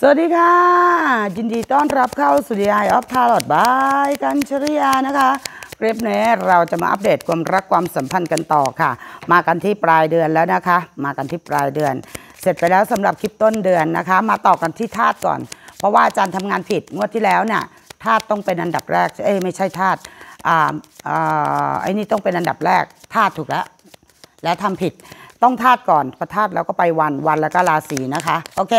สวัสดีค่ะ ยินดีต้อนรับเข้าสู่ดยายออฟทาร์ดบายกันชริยานะคะคลิปนี้เราจะมาอัปเดตความรักความสัมพันธ์กันต่อค่ะ มากันที่ปลายเดือนแล้วนะคะ มากันที่ปลายเดือน เสร็จไปแล้วสำหรับคลิปต้นเดือนนะคะ มาต่อกันที่ธาตุก่อน เพราะว่าอาจารย์ทำงานผิดงวดที่แล้วเนี่ยธาตุต้องเป็นอันดับแรกเอ้ไม่ใช่ธาตุอ่าอ่าไอ้นี่ต้องเป็นอันดับแรกธาตุถูกแล้วและทำผิดต้องธาตุก่อนพอธาตุแล้วก็ไปวันวันแล้วก็ราศีนะคะโอเค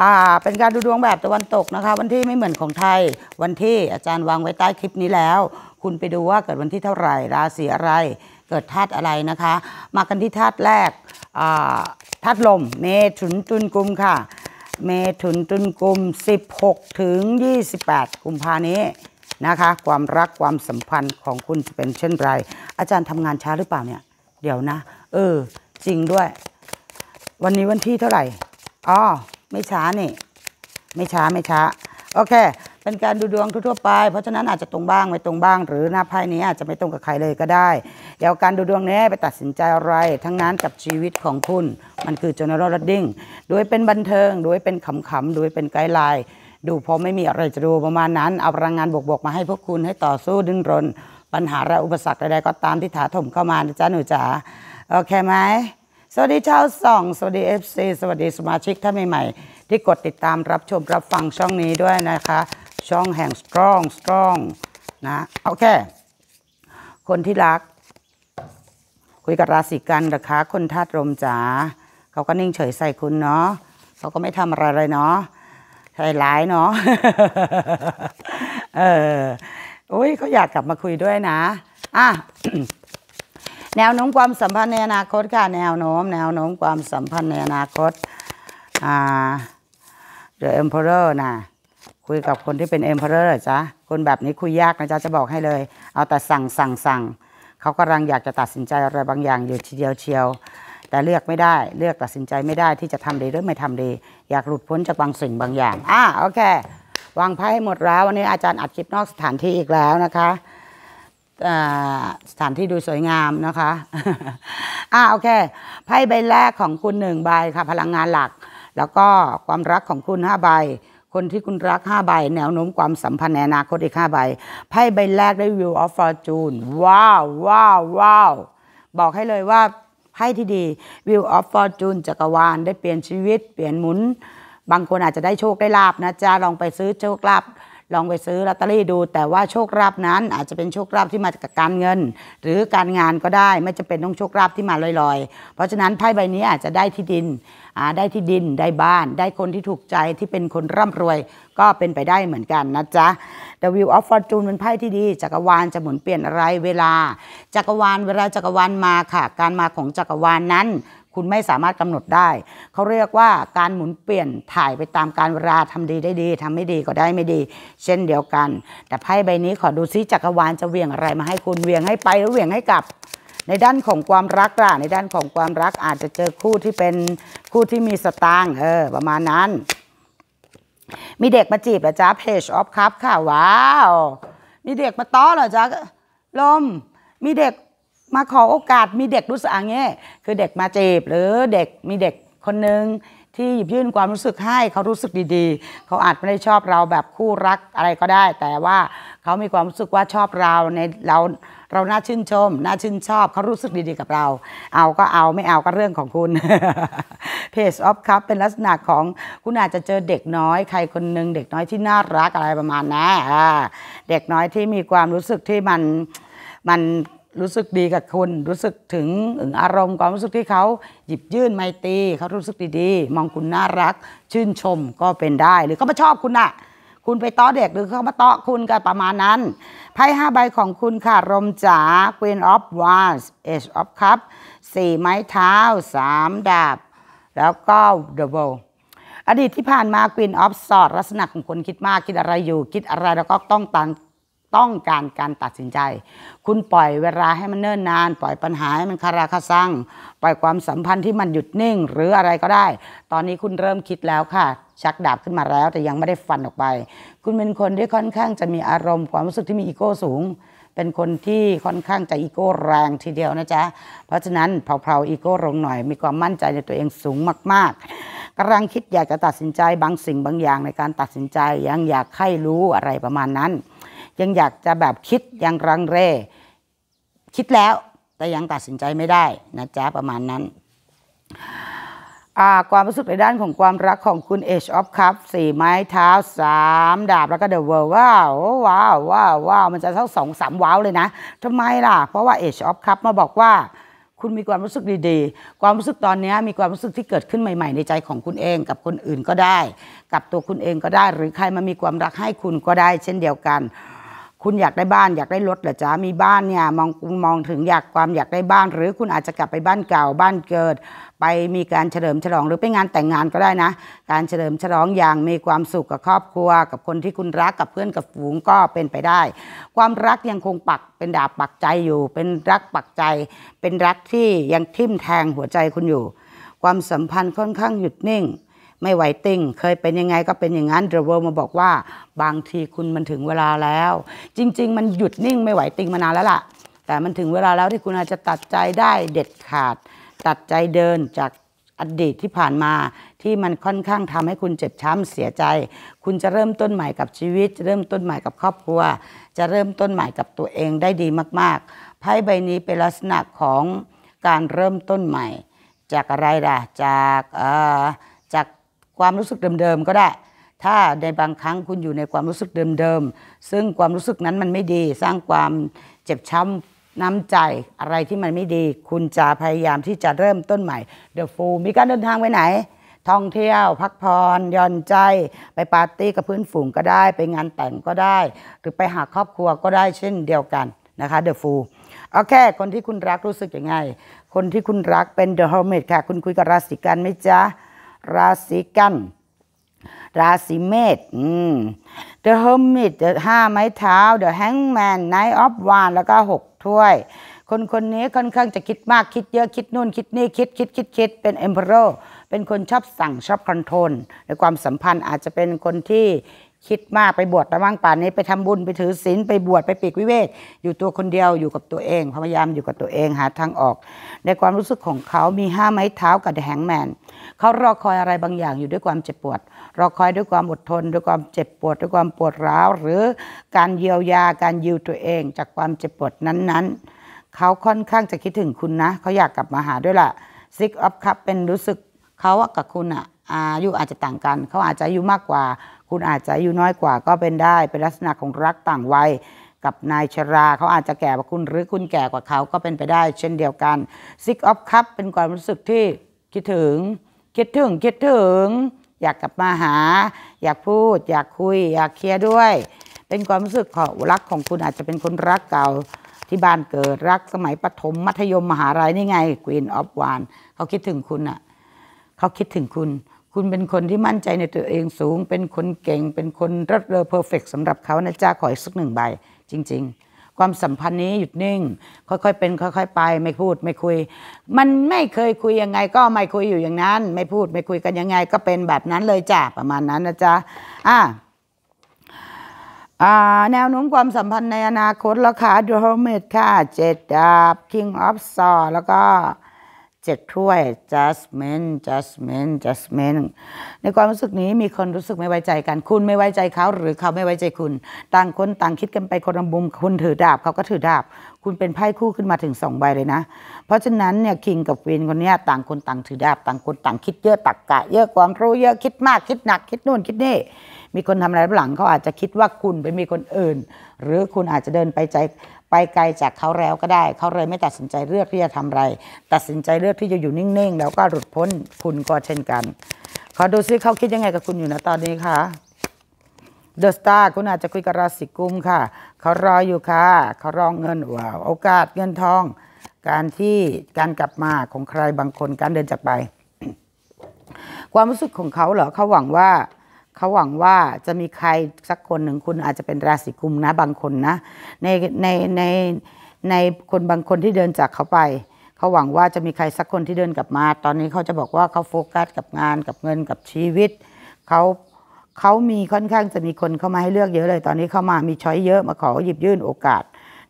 อ่าเป็นการดูดวงแบบตะวันตกนะคะ วันที่ไม่เหมือนของไทย วันที่อาจารย์วางไว้ใต้คลิปนี้แล้ว คุณไปดูว่าเกิดวันที่เท่าไหร่ ราศีอะไร เกิดธาตุอะไรนะคะ มากันที่ธาตุแรกอ่าธาตุลม เมถุนตุลกุมค่ะ เมถุนตุลกุม 16ถึง28กุมภานี้ นะคะ ความรักความสัมพันธ์ของคุณจะเป็นเช่นไร อาจารย์ทำงานช้าหรือเปล่าเนี่ยเดี๋ยวนะเออจริงด้วย วันนี้วันที่เท่าไหร่อ๋อไม่ช้านี่ไม่ช้าไม่ช้า โอเค เป็นการดูดวงทั่วไปเพราะฉะนั้นอาจจะตรงบ้างไม่ตรงบ้าง หรือหน้าไพ่นี้อาจจะไม่ตรงกับใครเลยก็ได้เดี๋ยวการดูดวงนี้ไปตัดสินใจอะไร ทั้งนั้นกับชีวิตของคุณ มันคือ general reading โดยเป็นบันเทิงโดยเป็นขำๆโดยเป็นไกด์ไลน์ดูพอไม่มีอะไรจะดูประมาณนั้น เอาพลังงานบวกๆมาให้พวกคุณให้ต่อสู้ดิ้นรน ปัญหาและอุปสรรคใดๆก็ตามที่ถาถมเข้ามานะจ๊ะหนูจ๋าโอเคไหมสวัสดีชาวส่อง สวัสดีเอฟซีสวัสดีสมาชิกท่านใหม่ๆที่กดติดตามรับชม รับฟังช่องนี้ด้วยนะคะ ช่องแห่งสตรองสตรองนะ โอเค คนที่รัก คุยกับราศีกันนะคะ คนธาตุลมจ๋าเขาก็นิ่งเฉยใส่คุณเนาะเขาก็ไม่ทำอะไรเลยเนาะใช่ร้ายเนาะเอออุ้ยเขาอยากกลับมาคุยด้วยนะอ่ะแนวโน้มความสัมพันธ์ในอนาคตค่ะ แนวโน้มแนวโน้มความสัมพันธ์ในอนาคตอ่า The Emperor นะคุยกับคนที่เป็น Emperor จ้ะคนแบบนี้คุยยากนะจ๊ะจะบอกให้เลย เอาแต่สั่งสั่งสั่งเขากำลังอยากจะตัดสินใจอะไรบางอย่างอยู่ทีเดียวเชียว แต่เลือกไม่ได้เลือกตัดสินใจไม่ได้ที่จะทำดีหรือไม่ทำดีอยากหลุดพ้นจากบางสิ่งบางอย่างอ่าโอเควางไพ่ให้หมดแล้ววันนี้อาจารย์อัดคลิปนอกสถานที่อีกแล้วนะคะสถานที่ดูสวยงามนะคะอ่าโอเคไพ่ใบแรกของคุณหนึ่งใบค่ะพลังงานหลัก แล้วก็ความรักของคุณห้าใบ คนที่คุณรักห้าใบ แนวโน้มความสัมพันธ์ในอนาคตอีกห้าใบไพ่ใบแรกได้ view of fortune ว้าวว้าวว้าวบอกให้เลยว่าไพ่ที่ดี view of fortune จักรวาลได้เปลี่ยนชีวิตเปลี่ยนหมุน บางคนอาจจะได้โชคได้ลาบนะจ้าลองไปซื้อโชคลาภลองไปซื้อลอตเตอรี่ดู แต่ว่าโชคลาภนั้นอาจจะเป็นโชคลาภที่มาจากการเงิน หรือการงานก็ได้ไม่จำเป็นต้องโชคลาภที่มาลอย ๆ เพราะฉะนั้นไพ่ใบนี้อาจจะได้ที่ดินได้ที่ดินได้บ้าน ได้คนที่ถูกใจที่เป็นคนร่ำรวย ก็เป็นไปได้เหมือนกันนะจ๊ะ The Wheel of Fortune เป็นไพ่ที่ดีจักรวาลจะหมุนเปลี่ยนอะไรเวลา จักรวาลเวลาจักรวาลมาค่ะ การมาของจักรวาลนนั้นคุณไม่สามารถกำหนดได้ เขาเรียกว่าการหมุนเปลี่ยนถ่ายไปตามการเวลาทำดีได้ดี ทำไม่ดีก็ได้ไม่ดี เช่นเดียวกัน แต่ไพ่ใบนี้ขอดูซิจักรวาลจะเวียงอะไรมาให้คุณเวียงให้ไปหรือเวียงให้กลับ ในด้านของความรักล่ะในด้านของความรักอาจจะเจอคู่ที่เป็นคู่ที่มีสตางค์เออประมาณนั้น มีเด็กมาจีบเหรอจ๊ะเพจออฟคัพค่ะว้าว มีเด็กมาต้อเหรอจ๊ะลมมีเด็กมาขอโอกาสมีเด็กรู้สึกอย่างเงี้ยคือเด็กมาเจ็บหรือเด็กมีเด็กคนหนึ่งที่หยิบยื่นความรู้สึกให้เขารู้สึกดีๆเขาอาจไม่ได้ชอบเราแบบคู่รักอะไรก็ได้ แต่ว่าเขามีความรู้สึกว่าชอบเราในเราเราน่าชื่นชม น่าชื่นชอบเขารู้สึกดีๆกับเรา เอาก็เอาไม่เอาก็เรื่องของคุณเพจออฟครับเป็นลักษณะของคุณอาจจะเจอเด็กน้อยใครคนหนึ่งเด็กน้อยที่น่ารักอะไรประมาณนะั้นเด็กน้อยที่มีความรู้สึกที่มันมันรู้สึกดีกับคุณ รู้สึกถึงอารมณ์ความรู้สึกที่เขาหยิบยื่นไมตี เขารู้สึกดี ๆ มองคุณน่ารัก ชื่นชมก็เป็นได้หรือเขามาชอบคุณน่ะ คุณไปต้อเด็กหรือเขามาต้อคุณกันประมาณนั้นไพ่ห้าใบของคุณค่ะลมจ๋า Queen of Wands Ace of Cups สี่ไม้เท้าสามดาบ แล้วก็ d o u b l e อดีตที่ผ่านมา Queen of Swords ลักษณะของคนคิดมากคิดอะไรอยู่ คิดอะไรแล้วก็ต้องตัดต้องการการตัดสินใจ คุณปล่อยเวลาให้มันเนิ่นนาน ปล่อยปัญหาให้มันคาราคาซังปล่อยความสัมพันธ์ที่มันหยุดนิ่ง หรืออะไรก็ได้ ตอนนี้คุณเริ่มคิดแล้วค่ะ ชักดาบขึ้นมาแล้วแต่ยังไม่ได้ฟันออกไป คุณเป็นคนที่ค่อนข้างจะมีอารมณ์ ความรู้สึกที่มีอีโก้สูง เป็นคนที่ค่อนข้างจะอีโก้แรงทีเดียวนะจ๊ะ เพราะฉะนั้นเผาๆอีโก้ลงหน่อย มีความมั่นใจในตัวเองสูงมาก ๆกำลังคิดอยากจะตัดสินใจบางสิ่งบางอย่างในการตัดสินใจ ยังอยากให้รู้อะไรประมาณนั้นยังอยากจะแบบคิด ยังรังเร่คิดแล้วแต่ยังตัดสินใจไม่ได้นะจ๊ะประมาณนั้นความรู้สึกในด้านของความรักของคุณ Age of Cup สี่ไม้เท้าสามดาบแล้วก็เดอะเวิร์ว้าวว้าว ว้าว ว้าว มันจะเท่าสองสามว้าวเลยนะทำไมล่ะ เพราะว่า Age of Cup มาบอกว่าคุณมีความรู้สึกดีๆ ความรู้สึกตอนนี้มีความรู้สึกที่เกิดขึ้นใหม่ ๆ ในใจของคุณเองกับคนอื่นก็ได้ กับตัวคุณเองก็ได้ หรือใครมามีความรักให้คุณก็ได้ เช่นเดียวกันคุณอยากได้บ้านอยากได้รถเหรอจ๊ะมีบ้านเนี่ยมองมองถึงอยากความอยากได้บ้าน หรือคุณอาจจะกลับไปบ้านเก่าบ้านเกิด ไปมีการเฉลิมฉลองหรือไปงานแต่งงานก็ได้นะ การเฉลิมฉลองอย่างมีความสุขกับครอบครัว กับคนที่คุณรักกับเพื่อนกับฝูงก็เป็นไปได้ ความรักยังคงปักเป็นดาบปักใจอยู่ เป็นรักปักใจเป็นรักที่ยังทิ่มแทงหัวใจคุณอยู่ ความสัมพันธ์ค่อนข้างหยุดนิ่งไม่ไหวติ้ง เคยเป็นยังไงก็เป็นอย่างนั้นเดอะเวิร์มาบอกว่า บางทีคุณมันถึงเวลาแล้ว จริง ๆ มันหยุดนิ่งไม่ไหวติ้งมานานแล้วล่ะ แต่มันถึงเวลาแล้วที่คุณอาจจะตัดใจได้เด็ดขาด ตัดใจเดินจากอดีตที่ผ่านมาที่มันค่อนข้างทำให้คุณเจ็บช้ำเสียใจ คุณจะเริ่มต้นใหม่กับชีวิตเริ่มต้นใหม่กับครอบครัว จะเริ่มต้นใหม่กับตัวเองได้ดีมากๆไพ่ใบนี้เป็นลักษณะของการเริ่มต้นใหม่ จากอะไรล่ะจาก เอ่อความรู้สึกเดิมๆก็ได้ ถ้าในบางครั้งคุณอยู่ในความรู้สึกเดิมๆ ซึ่งความรู้สึกนั้นมันไม่ดี สร้างความเจ็บช้ำน้ำใจอะไรที่มันไม่ดี คุณจะพยายามที่จะเริ่มต้นใหม่เดอะฟูมีการเดินทางไปไหนท่องเที่ยว พักผ่อนย่อนใจไปปาร์ตี้กับเพื่อนฝูงก็ได้ไปงานแต่งก็ได้ หรือไปหาครอบครัวก็ได้เช่นเดียวกันนะคะเดอะฟูโอเคคนที่คุณรักรู้สึกยังไง คนที่คุณรักเป็นเดอะโฮมเมดค่ะคุณคุยกับราศีกันไหมจ๊ะราศีกัน ราศีเมษ The Hermit ห้าไม้เท้า The Hangman Knight of w a n d แล้วก็หกถ้วย คนคนนี้ค่อนข้างจะคิดมากคิดเยอะคิดนู่นคิดนี่คิดคิดคิดคิดเป็น Emperor เป็นคนชอบสั่งชอบคอนโทรลในความสัมพันธ์อาจจะเป็นคนที่คิดมากไปบวชไ้ว่งป่านนี้ไปทำบุญไปถือศีลไปบวชไปปีกวิเวกอยู่ตัวคนเดียวอยู่กับตัวเองพยายามอยู่กับตัวเองหาทางออก ในความรู้สึกของเขามีห้าไม้เท้ากับแหงแมน เขารอคอยอะไรบางอย่างอยู่ด้วยความเจ็บปวดรอคอยด้วยความอดทนด้วยความเจ็บปวด ด้วยความปวดร้าวหรือการเยียวยาการยิวตัวเองจากความเจ็บปวดนั้นๆ เขาค่อนข้างจะคิดถึงคุณนะ เขาอยากกลับมาหาด้วยล่ะซิกออฟคัพเป็นรู้สึกเขากับคุณอะอายุอาจจะต่างกันเขาอาจจะอายุมากกว่าคุณอาจจะอายุน้อยกว่าก็เป็นได้ เป็นลักษณะของรักต่างวัยกับนายชราเขาอาจจะแก่กว่าคุณ หรือคุณแก่กว่าเขาก็เป็นไปได้ เช่นเดียวกันซิกออฟคัพเป็นความรู้สึกที่คิดถึงคิดถึง คิดถึง อยากกลับมาหา อยากพูด อยากคุย อยากเคลียร์ด้วย เป็นความรู้สึกของรักของคุณอาจจะเป็นคนรักเก่าที่บ้านเกิดรักสมัยประถมมัธยมมหาลัยนี่ไงควีนออฟวานเขาคิดถึงคุณอะ่ะเขาคิดถึงคุณคุณเป็นคนที่มั่นใจในตัวเองสูง เป็นคนเก่ง เป็นคนรัดเรอเพอร์เฟกสำหรับเขานะจ้าขออีกสักหนึ่งใบ จริง ๆ ความสัมพันธ์นี้หยุดนิ่ง ค่อยๆเป็นค่อย ๆ ไปไม่พูดไม่คุย มันไม่เคยคุยยังไง ก็ไม่คุยอยู่อย่างนั้น ไม่พูดไม่คุยกันยังไงก็เป็นแบบนั้นเลยจ้าประมาณนั้นนะจ๊ะอ่าแนวโน้มความสัมพันธ์ในอนาคตแล้วค่ะดูโฮเมดค่ะเจ็ดดาบคิงออฟซอแล้วก็เจ็ดถ้วย j u s t m e n t j u s t m e n t j u s t m e n t ในความรู้สึกนี้มีคนรู้สึกไม่ไว้ใจกัน คุณไม่ไว้ใจเขาหรือเขาไม่ไว้ใจคุณ ต่างคนต่างคิดกันไปคนละมุม คุณถือดาบเขาก็ถือดาบ คุณเป็นไพ่คู่ขึ้นมาถึงสองใบเลยนะ เพราะฉะนั้นเนี่ยคิงกับวีนคนนี้ต่างคนต่างถือดาบต่างคนต่างคิดเยอะตักกะเยอะความรู้เยอะคิดมากคิดหนัก คิดนู่นคิดนี่มีคนทำอะไรหลังเขาอาจจะคิดว่าคุณไปมีคนอื่น หรือคุณอาจจะเดินไปใจไปไกลจากเขาแล้วก็ได้เขาเลยไม่ตัดสินใจเลือก ที่จะทำอะไร ตัดสินใจเลือกที่จะอยู่นิ่งๆ แล้วก็หลุดพ้นคุณก็เช่นกัน ขอดูซิเขาคิดยังไงกับคุณอยู่นะตอนนี้คะเดอะสตาร์คุณอาจจะคุยกับราศีกุมค่ะเขารออยู่ค่ะเขารองเงินว้าวโอกาสเงินทอง การที่การกลับมาของใครบางคน การเดินจากไป ความรู้สึกของเขาเหรอเขาหวังว่าเขาหวังว่าจะมีใครสักคนหนึ่งคุณอาจจะเป็นราศีกุมนะบางคนนะในในในในคนบางคนที่เดินจากเขาไป เขาหวังว่าจะมีใครสักคนที่เดินกลับมา ตอนนี้เขาจะบอกว่าเขาโฟกัสกับงานกับเงินกับชีวิต เขาเขามีค่อนข้างจะมีคนเข้ามาให้เลือกเยอะเลยตอนนี้เข้ามามีช้อยเยอะมาขอหยิบยื่นโอกาส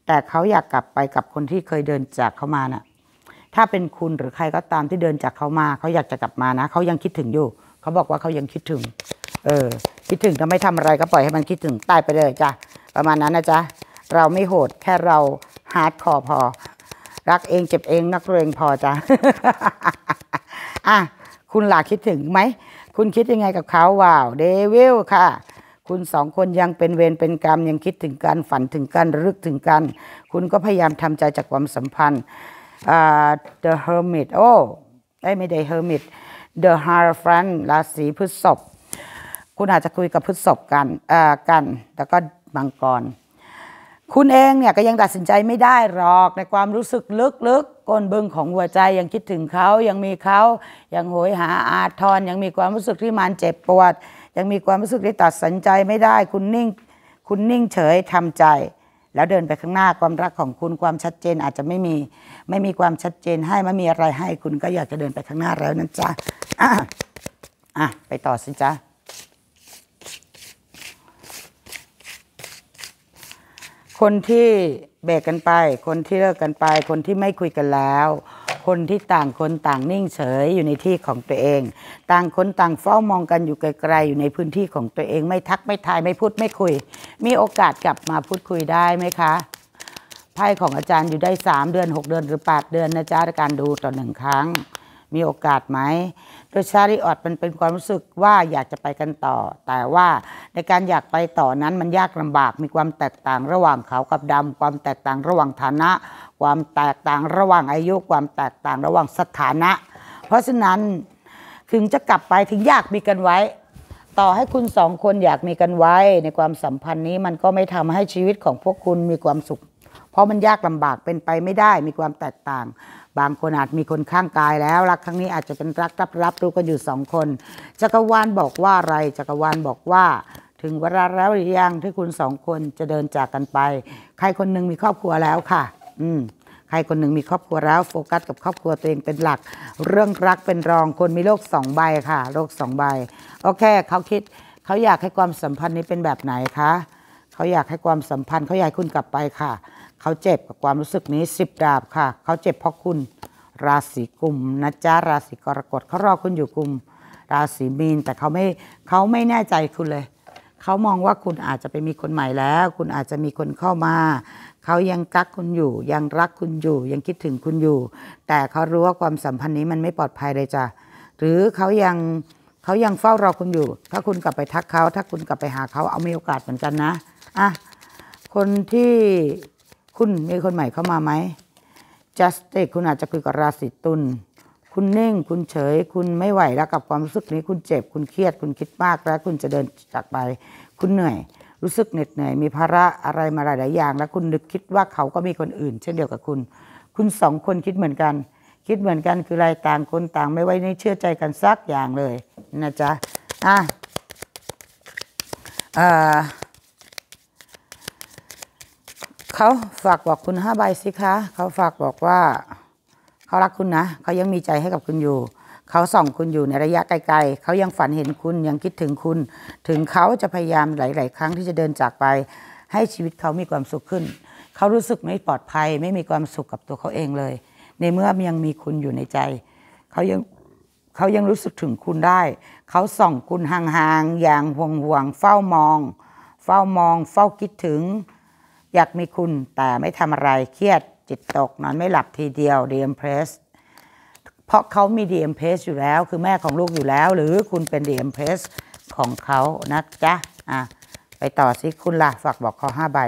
แต่เขาอยากกลับไปกับคนที่เคยเดินจากเขามานะ่ะถ้าเป็นคุณหรือใครก็ตามที่เดินจากเขามา เขาอยากจะกลับมานะ เขายังคิดถึงอยู่ เขาบอกว่าเขายังคิดถึงเออ คิดถึงแตไม่ทำอะไรก็ปล่อยให้มันคิดถึงตายไปเลยจ้ะ ประมาณนั้นนะจ๊ะ เราไม่โหด แค่เราฮาร์ดคอร์พอ รักเองเจ็บเองนักเลงพอจ้ะอ่ะ คุณหลาคิดถึงไหม คุณคิดยังไงกับเขาว้าวเดวิลค่ะ คุณสองคนยังเป็นเวรเป็นกรรมยังคิดถึงกัน ฝันถึงกัน รึกถึงกัน คุณก็พยายามทำใจจากความสัมพันธ์ The Hermit โอ้ไม่ได้ Hermit The h a r f r i e n d ราศีพฤษภคุณอาจจะคุยกับพฤษภกันกัน แล้วก็มังกร คุณเองเนี่ยก็ยังตัดสินใจไม่ได้หรอกในความรู้สึกลึกๆ ก้นบึ้งของหัวใจยังคิดถึงเขา ยังมีเขา ยังโหยหาอาทร ยังมีความรู้สึกที่มันเจ็บปวด ยังมีความรู้สึกที่ตัดสินใจไม่ได้ คุณนิ่ง คุณนิ่งเฉยทำใจ แล้วเดินไปข้างหน้าความรักของคุณความชัดเจนอาจจะไม่มี ไม่มีความชัดเจนให้ไม่มีอะไรให้ คุณก็อยากจะเดินไปข้างหน้าแล้วนั่นจ้าอ่ะไปต่อสิจ้าคนที่เบรกกันไป คนที่เลิกกันไป คนที่ไม่คุยกันแล้ว คนที่ต่างคนต่างนิ่งเฉยอยู่ในที่ของตัวเอง ต่างคนต่างเฝ้ามองกันอยู่ไกลๆอยู่ในพื้นที่ของตัวเองไม่ทักไม่ทายไม่พูดไม่คุย มีโอกาสกลับมาพูดคุยได้ไหมคะ ไพ่ของอาจารย์อยู่ได้ 3 เดือน 6 เดือนหรือ 8 เดือนนะจ๊ะการดูต่อหนึ่งครั้ง มีโอกาสไหมโดยชาริออดมันเป็นความรู้สึกว่าอยากจะไปกันต่อ แต่ว่าในการอยากไปต่อนั้นมันยากลำบากมีความแตกต่างระหว่างขาวกับดำ ความแตกต่างระหว่างฐานะ ความแตกต่างระหว่างอายุ ความแตกต่างระหว่างสถานะ เพราะฉะนั้นถึงจะกลับไปถึงอยากมีกันไว้ ต่อให้คุณสองคนอยากมีกันไว้ ในความสัมพันธ์นี้มันก็ไม่ทำให้ชีวิตของพวกคุณมีความสุข เพราะมันยากลำบากเป็นไปไม่ได้ มีความแตกต่างบางคนอาจมีคนข้างกายแล้ว รักครั้งนี้อาจจะเป็นรักรับรับรู้กันอยู่สองคน จักรวาลบอกว่าอะไร จักรวาลบอกว่า ถึงเวลาแล้วหรือยังที่คุณสองคนจะเดินจากกันไป ใครคนหนึ่งมีครอบครัวแล้วค่ะ อืมใครคนหนึ่งมีครอบครัวแล้วโฟกัสกับครอบครัวตัวเองเป็นหลัก เรื่องรักเป็นรองคนมีโรคสองใบค่ะโรคสองใบโอเคเขาคิดเขาอยากให้ความสัมพันธ์นี้เป็นแบบไหนคะเขาอยากให้ความสัมพันธ์เขาอยากคุณกลับไปค่ะเขาเจ็บกับความรู้สึกนี้สิบดาบค่ะ เขาเจ็บเพราะคุณราศีกุมนะจ๊ะราศีกรกฎเขารอคุณอยู่กลุ่มราศีมีนแต่เขาไม่เขาไม่แน่ใจคุณเลย เขามองว่าคุณอาจจะไปมีคนใหม่แล้ว คุณอาจจะมีคนเข้ามา เขายังกักคุณอยู่ยังรักคุณอยู่ยังคิดถึงคุณอยู่ แต่เขารู้ว่าความสัมพันธ์นี้มันไม่ปลอดภัยเลยจ้ะหรือเขายังเขายังเฝ้ารอคุณอยู่ ถ้าคุณกลับไปทักเขาถ้าคุณกลับไปหาเขาเอามีโอกาสเหมือนกันนะอ่ะคนที่คุณมีคนใหม่เข้ามาไหมจัสติคุณอาจจะคุยกับราศีตุลคุณนิ่งคุณเฉย คุณไม่ไหวแล้วกับความรู้สึกนี้ คุณเจ็บคุณเครียด คุณคิดมาก แล้วคุณจะเดินจากไป คุณเหนื่อยรู้สึกเหน็ดเหนื่อยมีภาระอะไรมาหลายยอย่าง แล้วคุณนึกคิดว่าเขาก็มีคนอื่น เช่นเดียวกับคุณ คุณสองคนคิดเหมือนกัน คิดเหมือนกันคืออะไรต่างคนต่างไม่ไว้ในเชื่อใจกันสักอย่างเลยนะจ๊ะอ่าอ่าเขาฝากบอกคุณห้าใบสิคะ เขาฝากบอกว่า เขารักคุณนะเขายังมีใจให้กับคุณอยู่ เขาส่องคุณอยู่ในระยะไกล ๆ เขายังฝันเห็นคุณยังคิดถึงคุณ ถึงเขาจะพยายามหลาย ๆ ครั้งที่จะเดินจากไป ให้ชีวิตเขามีความสุขขึ้น เขารู้สึกไม่ปลอดภัย ไม่มีความสุขกับตัวเขาเองเลย ในเมื่อยังมีคุณอยู่ในใจ เขายังเขายังรู้สึกถึงคุณได้ เขาส่องคุณห่างๆอย่างห่วงๆเฝ้ามอง เฝ้ามอง เฝ้าคิดถึงอยากมีคุณแต่ไม่ทำอะไรเครียดจิตตก นอนไม่หลับทีเดียวดีเอ็มเพรสเพราะเขามีดีเอ็มเพรสอยู่แล้ว คือแม่ของลูกอยู่แล้ว หรือคุณเป็นดีเอ็มเพรสของเขานะ จ๊ะ อ่ะ ไปต่อสิคุณละฝากบอกข้าใบ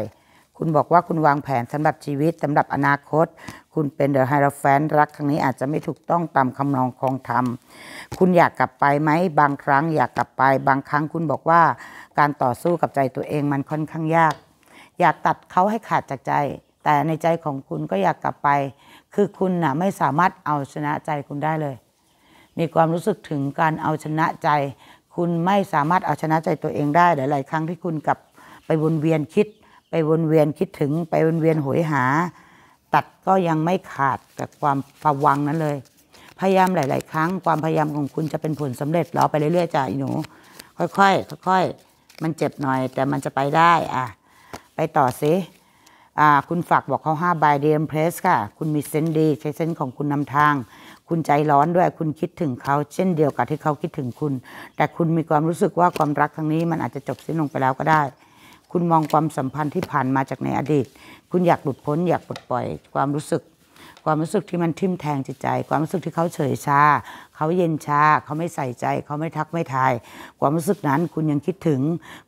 คุณบอกว่าคุณวางแผนสำหรับชีวิตสำหรับอนาคต คุณเป็นเดอะไฮโรแฟนรักครั้งนี้อาจจะไม่ถูกต้องตามคำนองคองธรรมคุณอยากกลับไปไหมบางครั้งอยากกลับไปบางครั้งคุณบอกว่าการต่อสู้กับใจตัวเองมันค่อนข้างยากอยากตัดเขาให้ขาดจากใจ แต่ในใจของคุณก็อยากกลับไป คือคุณนะ่ะไม่สามารถเอาชนะใจคุณได้เลย มีความรู้สึกถึงการเอาชนะใจ คุณไม่สามารถเอาชนะใจตัวเองได้หลาย ๆ ครั้งที่คุณกลับไปวนเวียนคิด ไปวนเวียนคิดถึง ไปวนเวียนหวยหา ตัดก็ยังไม่ขาดกับความประวังนั้นเลย พยายามหลาย ๆ ครั้ง ความพยายามของคุณจะเป็นผลสำเร็จรอไปเรื่อย ๆ จ้ะหนู ค่อยๆค่อยๆมันเจ็บหน่อยแต่มันจะไปได้อ่ะไปต่อสิคุณฝากบอกเขา5ใบเดียมเพรสค่ะ คุณมีเซนดีใช้เซนของคุณนำทาง คุณใจร้อนด้วยคุณคิดถึงเขาเช่นเดียวกับที่เขาคิดถึงคุณ แต่คุณมีความรู้สึกว่าความรักครั้งนี้มันอาจจะจบสิ้นลงไปแล้วก็ได้ คุณมองความสัมพันธ์ที่ผ่านมาจากในอดีต คุณอยากหลุดพ้น อยากปลดปล่อย ความรู้สึกความรู้สึกที่มันทิ่มแทงจิตใจ ความรู้สึกที่เขาเฉยชาเขาเย็นชาเขาไม่ใส่ใจ เขาไม่ทักไม่ทาย ความรู้สึกนั้น คุณยังคิดถึง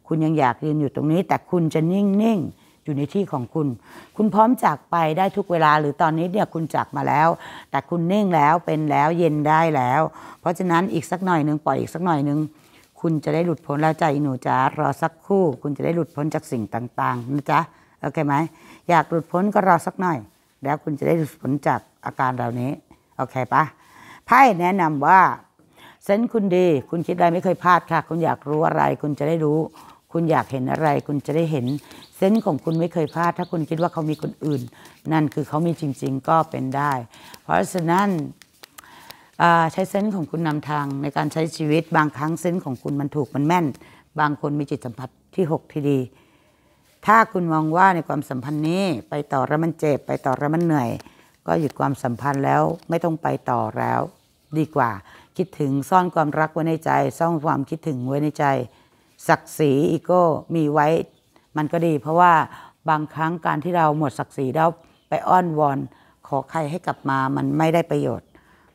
คุณยังอยากยืนอยู่ตรงนี้ แต่คุณจะนิ่งนิ่งอยู่ในที่ของคุณ คุณพร้อมจากไปได้ทุกเวลาหรือตอนนี้เนี่ยคุณจากมาแล้ว แต่คุณนิ่งแล้วเป็นแล้ว เย็นได้แล้ว เพราะฉะนั้นอีกสักหน่อยหนึ่งปล่อยอีกสักหน่อยหนึ่งคุณจะได้หลุดพ้นแล้วใจหนูจ๋ารอสักครู่ คุณจะได้หลุดพ้นจากสิ่งต่างๆ นะจ๊ะโอเคไหมอยากหลุดพ้นก็รอสักหน่อยแล้วคุณจะได้ผลจากอาการเหล่านี้โอเคปะไพ่แนะนำว่าเซนคุณดี คุณคิดอะไรไม่เคยพลาดค่ะคุณอยากรู้อะไร คุณจะได้รู้ คุณอยากเห็นอะไร คุณจะได้เห็นเซนของคุณไม่เคยพลาด ถ้าคุณคิดว่าเขามีคนอื่น นั่นคือเขามีจริงๆก็เป็นได้ เพราะฉะนั้นใช้เซนของคุณนำทางในการใช้ชีวิตบางครั้งเซนของคุณมันถูกมันแม่น บางคนมีจิตสัมผัสที่ 6 ที่ดีถ้าคุณมองว่าในความสัมพันธ์นี้ไปต่อแล้วมันเจ็บไปต่อแล้วมันเหนื่อย ก็หยุดความสัมพันธ์แล้วไม่ต้องไปต่อแล้ว ดีกว่า คิดถึงซ่อนความรักไว้ในใจซ่อนความคิดถึงไว้ในใจ ศักดิ์ศรีอีโก้มีไว้ มันก็ดีเพราะว่าบางครั้งการที่เราหมดศักดิ์ศรีแล้วไปอ้อนวอน ขอใครให้กลับมามันไม่ได้ประโยชน์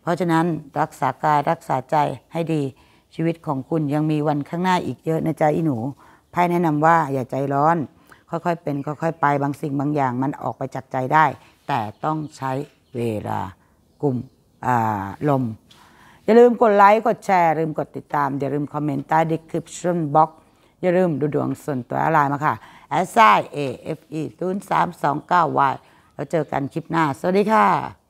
เพราะฉะนั้นรักษากายรักษาใจให้ดี ชีวิตของคุณยังมีวันข้างหน้าอีกเยอะนะจ๊ะอีหนูไพ่แนะนำว่าอย่าใจร้อนค่อยๆ เป็น ค่อยๆ ไปบางสิ่งบางอย่างมันออกไป จาก ใจได้ แต่ต้องใช้เวลากลุ่มลม อย่า ลืมกด ไลค์ กด แชร์ ลืม กด ติด ตาม อย่า ลืม คอมเมนต์ ใต้ description box อย่าลืมดูดวงส่วนตัวอะไรมา ค่ะแอสไซเอฟอีศูนย์สามสองเก้าวายแล้วเจอกันคลิปหน้าสวัสดีค่ะ